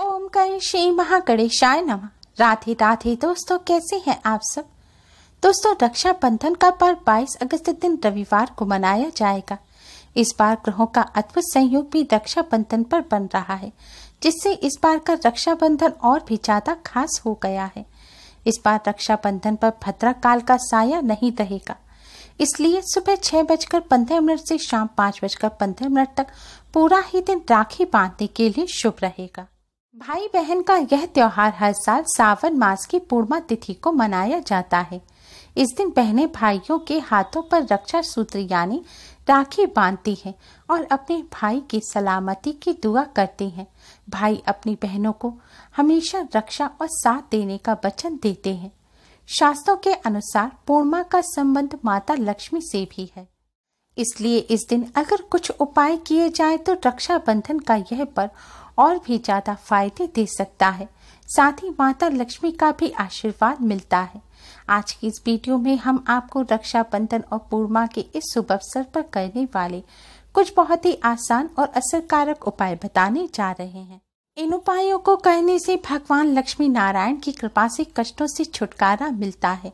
ओम कर श्री महागणेशाय नम राधे राधे दोस्तों कैसे हैं आप सब दोस्तों रक्षाबंधन का पर्व 22 अगस्त दिन रविवार को मनाया जाएगा इस बार ग्रहों का अद्भुत संयोग भी रक्षाबंधन पर बन रहा है जिससे इस बार का रक्षाबंधन और भी ज्यादा खास हो गया है इस बार रक्षाबंधन पर भद्रा काल का साया नहीं रहेगा इसलिए सुबह छह बजकर पंद्रह मिनट से शाम पाँच बजकर पंद्रह मिनट तक पूरा ही दिन राखी बांधने के लिए शुभ रहेगा भाई बहन का यह त्योहार हर साल सावन मास की पूर्णिमा तिथि को मनाया जाता है इस दिन बहनें भाइयों के हाथों पर रक्षा सूत्र यानी राखी बांधती हैं और अपने भाई की सलामती की दुआ करती हैं भाई अपनी बहनों को हमेशा रक्षा और साथ देने का वचन देते हैं शास्त्रों के अनुसार पूर्णिमा का संबंध माता लक्ष्मी से भी है इसलिए इस दिन अगर कुछ उपाय किए जाए तो रक्षाबंधन का यह पर्व और भी ज़्यादा फायदे दे सकता है साथ ही माता लक्ष्मी का भी आशीर्वाद मिलता है आज की इस वीडियो में हम आपको रक्षाबंधन और पूर्णिमा के इस शुभ अवसर पर करने वाले कुछ बहुत ही आसान और असरकारक उपाय बताने जा रहे हैं इन उपायों को करने से भगवान लक्ष्मी नारायण की कृपा से कष्टों से छुटकारा मिलता है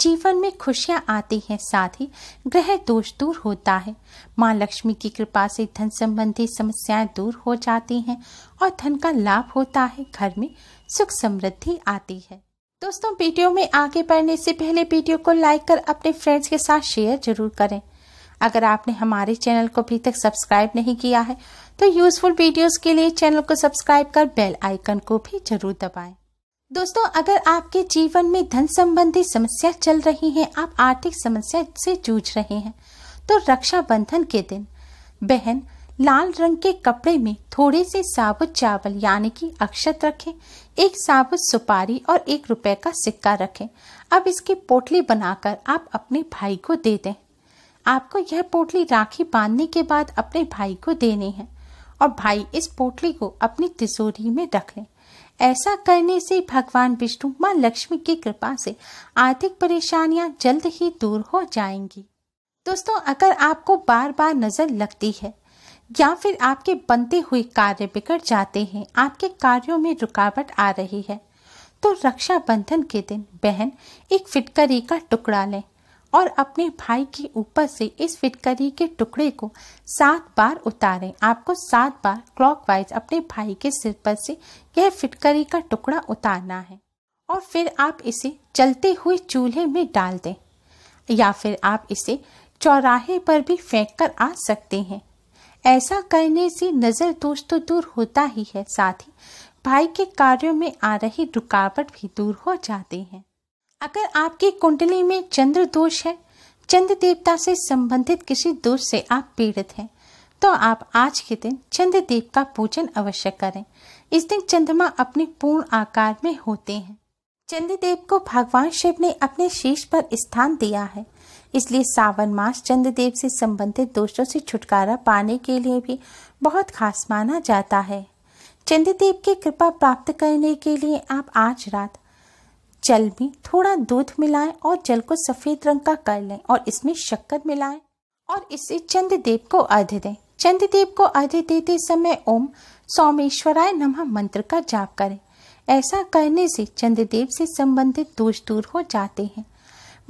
जीवन में खुशियां आती हैं साथ ही ग्रह दोष दूर होता है माँ लक्ष्मी की कृपा से धन संबंधी समस्याएं दूर हो जाती हैं और धन का लाभ होता है घर में सुख समृद्धि आती है दोस्तों वीडियो में आगे बढ़ने से पहले वीडियो को लाइक कर अपने फ्रेंड्स के साथ शेयर जरूर करें अगर आपने हमारे चैनल को अभी तक सब्सक्राइब नहीं किया है तो यूजफुल वीडियोस के लिए चैनल को सब्सक्राइब कर बेल आइकन को भी जरूर दबाएं। दोस्तों अगर आपके जीवन में धन संबंधी समस्या चल रही है आप आर्थिक समस्या से जूझ रहे हैं तो रक्षाबंधन के दिन बहन लाल रंग के कपड़े में थोड़े से साबुत चावल यानी कि अक्षत रखें एक साबुत सुपारी और एक रुपए का सिक्का रखें अब इसकी पोटली बनाकर आप अपने भाई को दे दें आपको यह पोटली राखी बांधने के बाद अपने भाई को देनी है और भाई इस पोटली को अपनी तिजोरी में रख लें ऐसा करने से भगवान विष्णु माँ लक्ष्मी की कृपा से आर्थिक परेशानियां जल्द ही दूर हो जाएंगी दोस्तों अगर आपको बार बार नजर लगती है या फिर आपके बनते हुए कार्य बिगड़ जाते हैं आपके कार्यों में रुकावट आ रही है तो रक्षाबंधन के दिन बहन एक फिटकरी का टुकड़ा लें और अपने भाई के ऊपर से इस फिटकरी के टुकड़े को सात बार उतारें आपको सात बार क्लॉकवाइज अपने भाई के सिर पर से यह फिटकरी का टुकड़ा उतारना है और फिर आप इसे चलते हुए चूल्हे में डाल दें या फिर आप इसे चौराहे पर भी फेंक कर आ सकते हैं ऐसा करने से नज़र दोष तो दूर होता ही है साथ ही भाई के कार्यों में आ रही रुकावट भी दूर हो जाती है अगर आपकी कुंडली में चंद्र दोष है चंद्र देवता से संबंधित किसी दोष से आप पीड़ित हैं तो आप आज के दिन चंद्र देव का पूजन अवश्य करें इस दिन चंद्रमा अपने पूर्ण आकार में होते हैं चंद्रदेव को भगवान शिव ने अपने शीश पर स्थान दिया है इसलिए सावन मास चंद्रदेव से संबंधित दोषों से छुटकारा पाने के लिए भी बहुत खास माना जाता है चंद्रदेव की कृपा प्राप्त करने के लिए आप आज रात जल में थोड़ा दूध मिलाएं और जल को सफ़ेद रंग का कर लें और इसमें शक्कर मिलाएं और इसे चंद्रदेव को अर्ध दें चंद्रदेव को अर्ध देते समय ओम सौमेश्वराय नमः मंत्र का जाप करें ऐसा करने से चंद्रदेव से संबंधित दोष दूर हो जाते हैं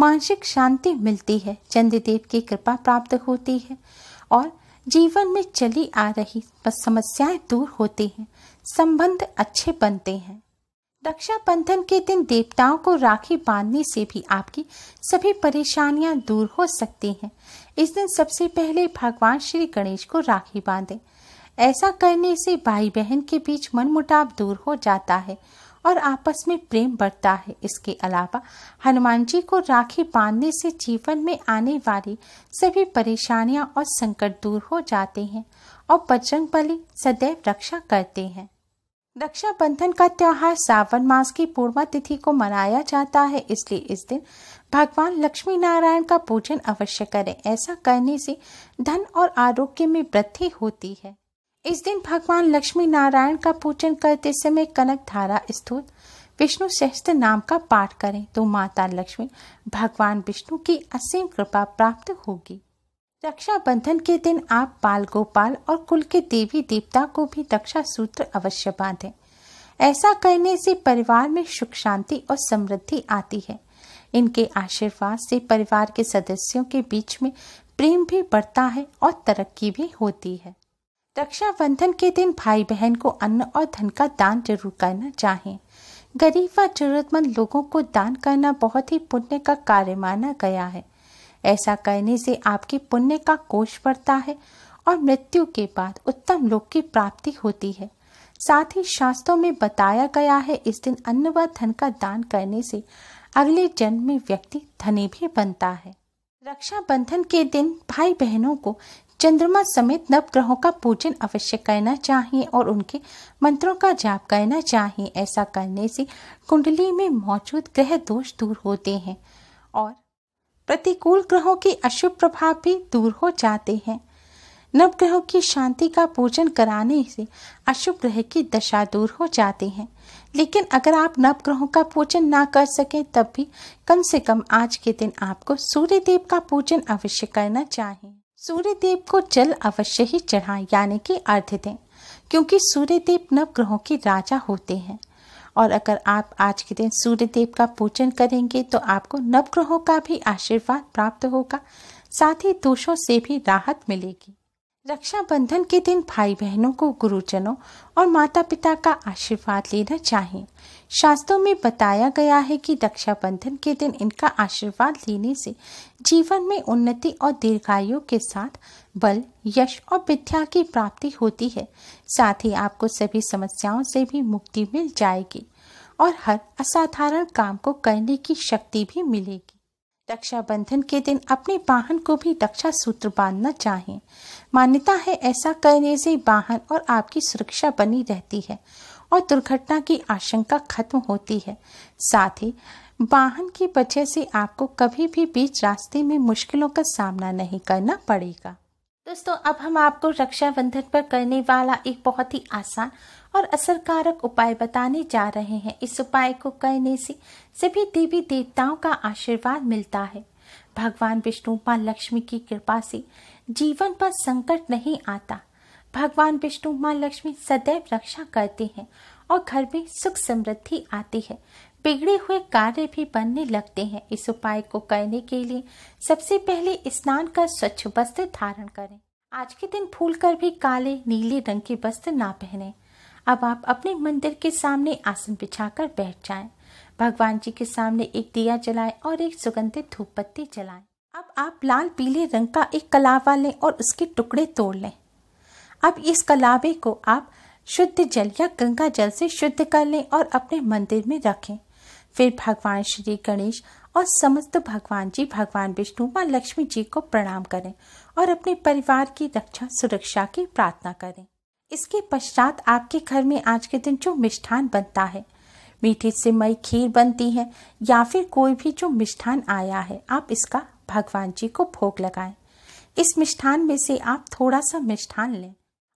मानसिक शांति मिलती है चंद्रदेव की कृपा प्राप्त होती है और जीवन में चली आ रही समस्याएं दूर होती हैं संबंध अच्छे बनते हैं रक्षा बंधन के दिन देवताओं को राखी बांधने से भी आपकी सभी परेशानियां दूर हो सकती हैं इस दिन सबसे पहले भगवान श्री गणेश को राखी बांधे ऐसा करने से भाई बहन के बीच मनमुटाव दूर हो जाता है और आपस में प्रेम बढ़ता है इसके अलावा हनुमान जी को राखी बांधने से जीवन में आने वाली सभी परेशानियां और संकट दूर हो जाते हैं और बजरंग बली सदैव रक्षा करते हैं रक्षाबंधन का त्यौहार सावन मास की पूर्णिमा तिथि को मनाया जाता है इसलिए इस दिन भगवान लक्ष्मी नारायण का पूजन अवश्य करें ऐसा करने से धन और आरोग्य में वृद्धि होती है इस दिन भगवान लक्ष्मी नारायण का पूजन करते समय कनक धारा स्थूल विष्णु सहस्त्र नाम का पाठ करें तो माता लक्ष्मी भगवान विष्णु की असीम कृपा प्राप्त होगी रक्षाबंधन के दिन आप बाल गोपाल और कुल के देवी देवता को भी रक्षा सूत्र अवश्य बांधें ऐसा करने से परिवार में सुख शांति और समृद्धि आती है इनके आशीर्वाद से परिवार के सदस्यों के बीच में प्रेम भी बढ़ता है और तरक्की भी होती है रक्षाबंधन के दिन भाई बहन को अन्न और धन का दान जरूर करना चाहे गरीब व जरूरतमंद लोगों को दान करना बहुत ही पुण्य का कार्य माना गया है ऐसा करने से आपके पुण्य का कोष बढ़ता है और मृत्यु के बाद उत्तम लोक की प्राप्ति होती है साथ ही शास्त्रों में बताया गया है इस दिन अन्न व धन का दान करने से अगले जन्म में व्यक्ति धनी भी बनता है बंधन के दिन भाई बहनों को चंद्रमा समेत नव ग्रहों का पूजन अवश्य करना चाहिए और उनके मंत्रों का जाप करना चाहिए ऐसा करने से कुंडली में मौजूद ग्रह दोष दूर होते हैं और प्रतिकूल ग्रहों के अशुभ प्रभाव भी दूर हो जाते हैं नवग्रहों की शांति का पूजन कराने से अशुभ ग्रह की दशा दूर हो जाती है लेकिन अगर आप नवग्रहों का पूजन ना कर सकें तब भी कम से कम आज के दिन आपको सूर्य देव का पूजन अवश्य करना चाहिए सूर्य देव को जल अवश्य ही चढ़ाएं यानी कि अर्घ दें क्योंकि सूर्य देव नवग्रहों के राजा होते हैं और अगर आप आज के दिन सूर्य देव का पूजन करेंगे तो आपको नवग्रहों का भी आशीर्वाद प्राप्त होगा साथ ही दोषों से भी राहत मिलेगी रक्षाबंधन के दिन भाई बहनों को गुरुजनों और माता पिता का आशीर्वाद लेना चाहिए शास्त्रों में बताया गया है कि रक्षाबंधन के दिन इनका आशीर्वाद लेने से जीवन में उन्नति और दीर्घायु के साथ बल यश और विद्या की प्राप्ति होती है साथ ही आपको सभी समस्याओं से भी मुक्ति मिल जाएगी और हर असाधारण काम को करने की शक्ति भी मिलेगी रक्षाबंधन के दिन अपने वाहन को भी रक्षा सूत्र बांधना चाहिए मान्यता है ऐसा करने से वाहन और आपकी सुरक्षा बनी रहती है और दुर्घटना की आशंका खत्म होती है साथ ही वाहन की वजह से आपको कभी भी बीच रास्ते में मुश्किलों का सामना नहीं करना पड़ेगा दोस्तों अब हम आपको रक्षाबंधन पर करने वाला एक बहुत ही आसान और असरकारक उपाय बताने जा रहे हैं इस उपाय को कहने से सभी देवी देवताओं का आशीर्वाद मिलता है भगवान विष्णु माँ लक्ष्मी की कृपा से जीवन पर संकट नहीं आता भगवान विष्णु माँ लक्ष्मी सदैव रक्षा करते हैं और घर में सुख समृद्धि आती है बिगड़े हुए कार्य भी बनने लगते हैं इस उपाय को करने के लिए सबसे पहले स्नान कर स्वच्छ वस्त्र धारण करें आज के दिन फूल कर भी काले नीले रंग के वस्त्र ना पहने अब आप अपने मंदिर के सामने आसन बिछाकर बैठ जाएं। भगवान जी के सामने एक दिया जलाएं और एक सुगंधित धूप पत्ती जलाए अब आप लाल पीले रंग का एक कलावा लें और उसके टुकड़े तोड़ लें अब इस कलावे को आप शुद्ध जल या गंगा जल से शुद्ध कर लें और अपने मंदिर में रखें फिर भगवान श्री गणेश और समस्त भगवान जी भगवान विष्णु व लक्ष्मी जी को प्रणाम करें और अपने परिवार की रक्षा सुरक्षा की प्रार्थना करें इसके पश्चात आपके घर में आज के दिन जो मिष्ठान बनता है मीठे से मई खीर बनती है या फिर कोई भी जो मिष्ठान आया है आप इसका भगवान जी को भोग लगाएं इस मिष्ठान में से आप थोड़ा सा मिष्ठान लें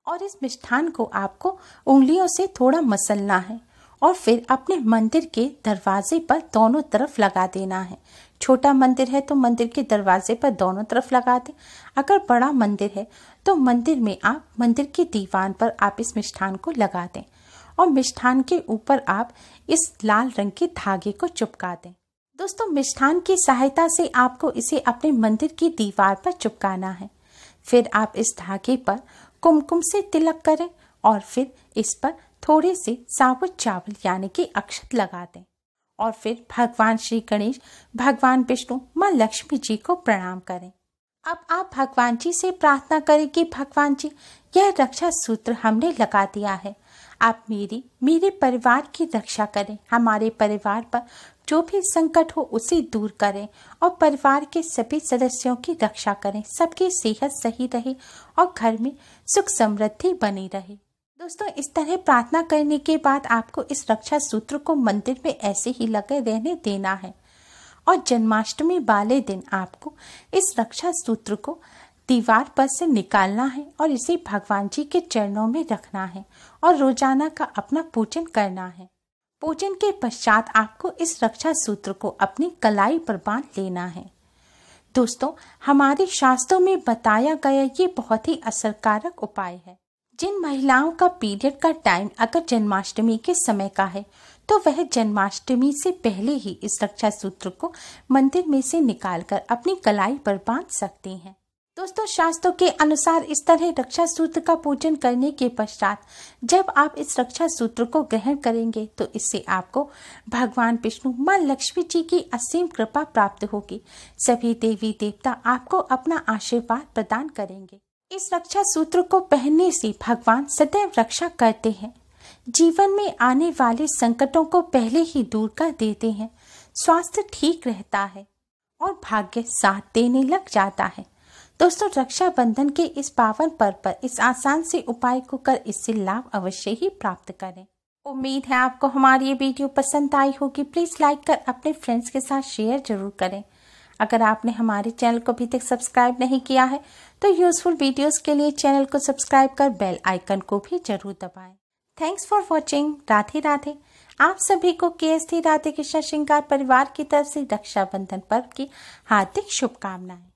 और इस मिष्ठान को आपको उंगलियों से थोड़ा मसलना है और फिर अपने मंदिर के दरवाजे पर दोनों तरफ लगा देना है छोटा मंदिर है तो मंदिर के दरवाजे पर दोनों तरफ लगा दें अगर बड़ा मंदिर है तो मंदिर में आप मंदिर के दीवान पर आप इस मिष्ठान को लगा दें और मिष्ठान के ऊपर आप इस लाल रंग के धागे को चुपका दें दोस्तों मिष्ठान की सहायता से आपको इसे अपने मंदिर की दीवार पर चुपकाना है फिर आप इस धागे पर कुमकुम से तिलक करें और फिर इस पर थोड़े से साबुत चावल यानी कि अक्षत लगा दें और फिर भगवान श्री गणेश भगवान विष्णु माँ लक्ष्मी जी को प्रणाम करें अब आप भगवान जी से प्रार्थना करें कि भगवान जी यह रक्षा सूत्र हमने लगा दिया है आप मेरी मेरे परिवार की रक्षा करें हमारे परिवार पर जो भी संकट हो उसे दूर करें और परिवार के सभी सदस्यों की रक्षा करें सबकी सेहत सही रहे और घर में सुख समृद्धि बनी रहे दोस्तों इस तरह प्रार्थना करने के बाद आपको इस रक्षा सूत्र को मंदिर में ऐसे ही लगे रहने देना है और जन्माष्टमी वाले दिन आपको इस रक्षा सूत्र को दीवार पर से निकालना है और इसे भगवान जी के चरणों में रखना है और रोजाना का अपना पूजन करना है पूजन के पश्चात आपको इस रक्षा सूत्र को अपनी कलाई पर बांध लेना है दोस्तों हमारे शास्त्रों में बताया गया ये बहुत ही असरकारक उपाय है जिन महिलाओं का पीरियड का टाइम अगर जन्माष्टमी के समय का है तो वह जन्माष्टमी से पहले ही इस रक्षा सूत्र को मंदिर में से निकालकर अपनी कलाई पर बांध सकती हैं दोस्तों शास्त्रों के अनुसार इस तरह रक्षा सूत्र का पूजन करने के पश्चात जब आप इस रक्षा सूत्र को ग्रहण करेंगे तो इससे आपको भगवान विष्णु माँ लक्ष्मी जी की असीम कृपा प्राप्त होगी सभी देवी देवता आपको अपना आशीर्वाद प्रदान करेंगे इस रक्षा सूत्र को पहनने से भगवान सदैव रक्षा करते हैं जीवन में आने वाले संकटों को पहले ही दूर कर देते हैं स्वास्थ्य ठीक रहता है और भाग्य साथ देने लग जाता है दोस्तों रक्षाबंधन के इस पावन पर्व पर इस आसान से उपाय को कर इससे लाभ अवश्य ही प्राप्त करें उम्मीद है आपको हमारी ये वीडियो पसंद आई होगी प्लीज़ लाइक कर अपने फ्रेंड्स के साथ शेयर जरूर करें अगर आपने हमारे चैनल को अभी तक सब्सक्राइब नहीं किया है तो यूजफुल वीडियोस के लिए चैनल को सब्सक्राइब कर बेल आइकन को भी जरूर दबाएं। Thanks for watching Radhe Radhe आप सभी को के एस राधे कृष्ण श्रृंगार परिवार की तरफ से रक्षाबंधन पर्व की हार्दिक शुभकामनाएं